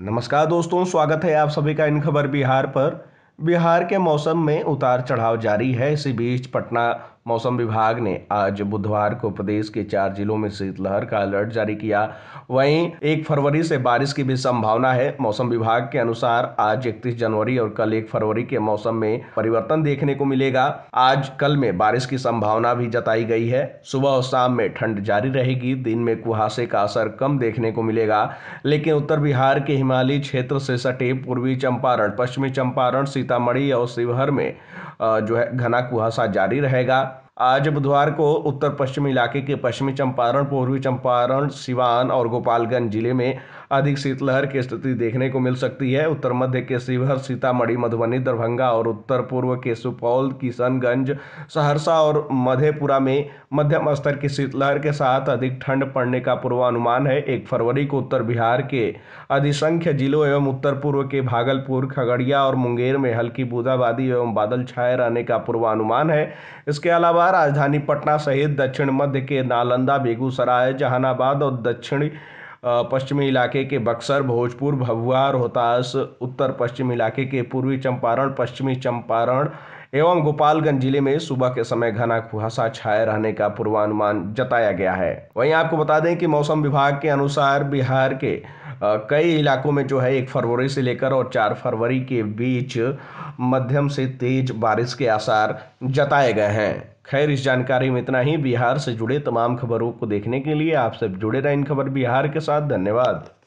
नमस्कार दोस्तों स्वागत है आप सभी का इन खबर बिहार पर बिहार के मौसम में उतार चढ़ाव जारी है इसी बीच पटना मौसम विभाग ने आज बुधवार को प्रदेश के चार जिलों में शीतलहर का अलर्ट जारी किया वहीं एक फरवरी से बारिश की भी संभावना है मौसम विभाग के अनुसार आज इकतीस जनवरी और कल एक फरवरी के मौसम में परिवर्तन देखने को मिलेगा आज कल में बारिश की संभावना भी जताई गई है सुबह और शाम में ठंड जारी रहेगी दिन में कुहासे का असर कम देखने को मिलेगा लेकिन उत्तर बिहार के हिमालयी क्षेत्र से सटे पूर्वी चंपारण पश्चिमी चंपारण सीतामढ़ी और शिवहर में जो है घना कुहासा जारी रहेगा आज बुधवार को उत्तर पश्चिमी इलाके के पश्चिमी चंपारण पूर्वी चंपारण सिवान और गोपालगंज जिले में अधिक शीतलहर की स्थिति देखने को मिल सकती है उत्तर मध्य के शिवहर सीतामढ़ी मधुबनी दरभंगा और उत्तर पूर्व के सुपौल किशनगंज सहरसा और मधेपुरा में मध्यम स्तर की शीतलहर के साथ अधिक ठंड पड़ने का पूर्वानुमान है एक फरवरी को उत्तर बिहार के अधिसंख्य जिलों एवं उत्तर पूर्व के भागलपुर खगड़िया और मुंगेर में हल्की बूंदाबादी एवं बादल छाए रहने का पूर्वानुमान है इसके अलावा राजधानी पटना सहित दक्षिण मध्य के नालंदा बेगूसराय जहानाबाद और दक्षिणी पश्चिमी इलाके के बक्सर भोजपुर भभुआ रोहतास उत्तर पश्चिम इलाके के पूर्वी चंपारण पश्चिमी चंपारण एवं गोपालगंज जिले में सुबह के समय घना कुहासा छाये रहने का पूर्वानुमान जताया गया है वहीं आपको बता दें कि मौसम विभाग के अनुसार बिहार के कई इलाकों में जो है एक फरवरी से लेकर और चार फरवरी के बीच मध्यम से तेज बारिश के आसार जताए गए हैं खैर इस जानकारी में इतना ही बिहार से जुड़े तमाम खबरों को देखने के लिए आप सब जुड़े रहें इन खबर बिहार के साथ धन्यवाद